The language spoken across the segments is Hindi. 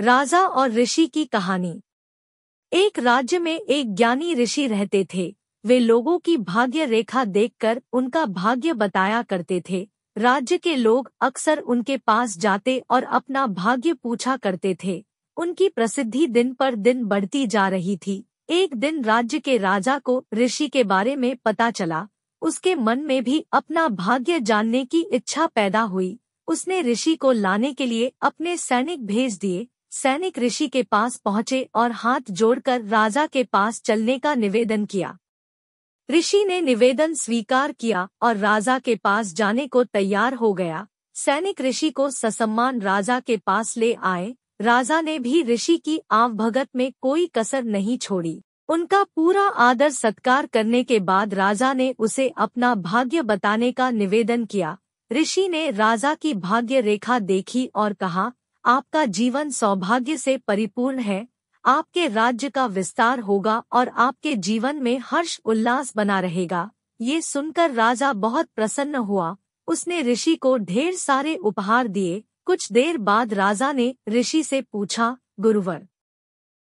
राजा और ऋषि की कहानी एक राज्य में एक ज्ञानी ऋषि रहते थे वे लोगों की भाग्य रेखा देखकर उनका भाग्य बताया करते थे राज्य के लोग अक्सर उनके पास जाते और अपना भाग्य पूछा करते थे उनकी प्रसिद्धि दिन पर दिन बढ़ती जा रही थी एक दिन राज्य के राजा को ऋषि के बारे में पता चला उसके मन में भी अपना भाग्य जानने की इच्छा पैदा हुई उसने ऋषि को लाने के लिए अपने सैनिक भेज दिए सैनिक ऋषि के पास पहुंचे और हाथ जोड़कर राजा के पास चलने का निवेदन किया ऋषि ने निवेदन स्वीकार किया और राजा के पास जाने को तैयार हो गया सैनिक ऋषि को ससम्मान राजा के पास ले आए राजा ने भी ऋषि की आवभगत में कोई कसर नहीं छोड़ी उनका पूरा आदर सत्कार करने के बाद राजा ने उसे अपना भाग्य बताने का निवेदन किया ऋषि ने राजा की भाग्य रेखा देखी और कहा आपका जीवन सौभाग्य से परिपूर्ण है आपके राज्य का विस्तार होगा और आपके जीवन में हर्ष उल्लास बना रहेगा ये सुनकर राजा बहुत प्रसन्न हुआ उसने ऋषि को ढेर सारे उपहार दिए कुछ देर बाद राजा ने ऋषि से पूछा गुरुवर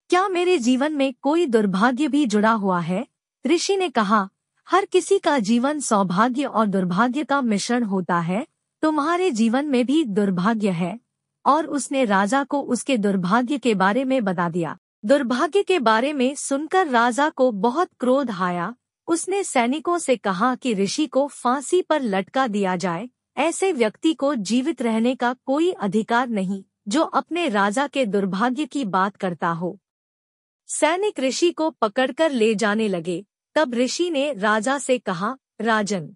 क्या मेरे जीवन में कोई दुर्भाग्य भी जुड़ा हुआ है ऋषि ने कहा हर किसी का जीवन सौभाग्य और दुर्भाग्य का मिश्रण होता है तुम्हारे जीवन में भी दुर्भाग्य है और उसने राजा को उसके दुर्भाग्य के बारे में बता दिया दुर्भाग्य के बारे में सुनकर राजा को बहुत क्रोध आया उसने सैनिकों से कहा कि ऋषि को फांसी पर लटका दिया जाए ऐसे व्यक्ति को जीवित रहने का कोई अधिकार नहीं जो अपने राजा के दुर्भाग्य की बात करता हो सैनिक ऋषि को पकड़कर ले जाने लगे तब ऋषि ने राजा से कहा राजन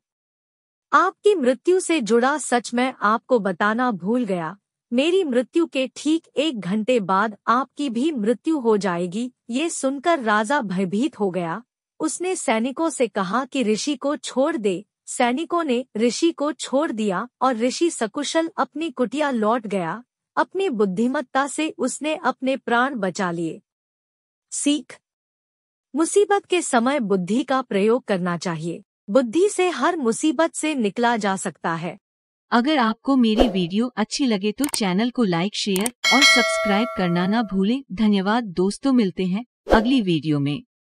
आपकी मृत्यु से जुड़ा सच मैं आपको बताना भूल गया मेरी मृत्यु के ठीक एक घंटे बाद आपकी भी मृत्यु हो जाएगी ये सुनकर राजा भयभीत हो गया उसने सैनिकों से कहा कि ऋषि को छोड़ दे सैनिकों ने ऋषि को छोड़ दिया और ऋषि सकुशल अपनी कुटिया लौट गया अपनी बुद्धिमत्ता से उसने अपने प्राण बचा लिए सीख मुसीबत के समय बुद्धि का प्रयोग करना चाहिए बुद्धि से हर मुसीबत से निकला जा सकता है अगर आपको मेरी वीडियो अच्छी लगे तो चैनल को लाइक शेयर और सब्सक्राइब करना ना भूलें धन्यवाद दोस्तों मिलते हैं अगली वीडियो में